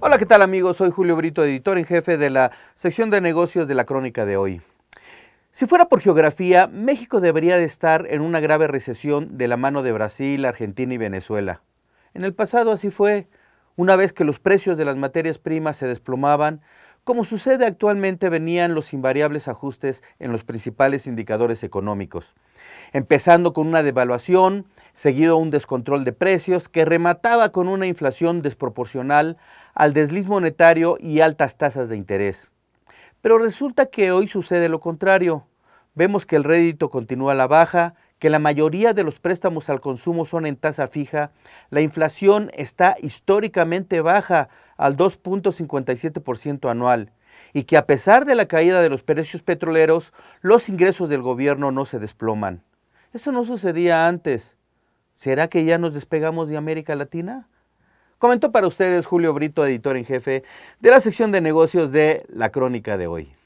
Hola, ¿qué tal amigos? Soy Julio Brito, editor en jefe de la sección de negocios de la crónica de hoy. Si fuera por geografía, México debería de estar en una grave recesión de la mano de Brasil, Argentina y Venezuela. En el pasado así fue. Una vez que los precios de las materias primas se desplomaban, como sucede actualmente, venían los invariables ajustes en los principales indicadores económicos, empezando con una devaluación, seguido un descontrol de precios que remataba con una inflación desproporcional al desliz monetario y altas tasas de interés. Pero resulta que hoy sucede lo contrario. Vemos que el rédito continúa a la baja, que la mayoría de los préstamos al consumo son en tasa fija, la inflación está históricamente baja al 2.57% anual y que a pesar de la caída de los precios petroleros, los ingresos del gobierno no se desploman. Eso no sucedía antes. ¿Será que ya nos despegamos de América Latina? Comentó para ustedes Julio Brito, editor en jefe de la sección de negocios de La Crónica de hoy.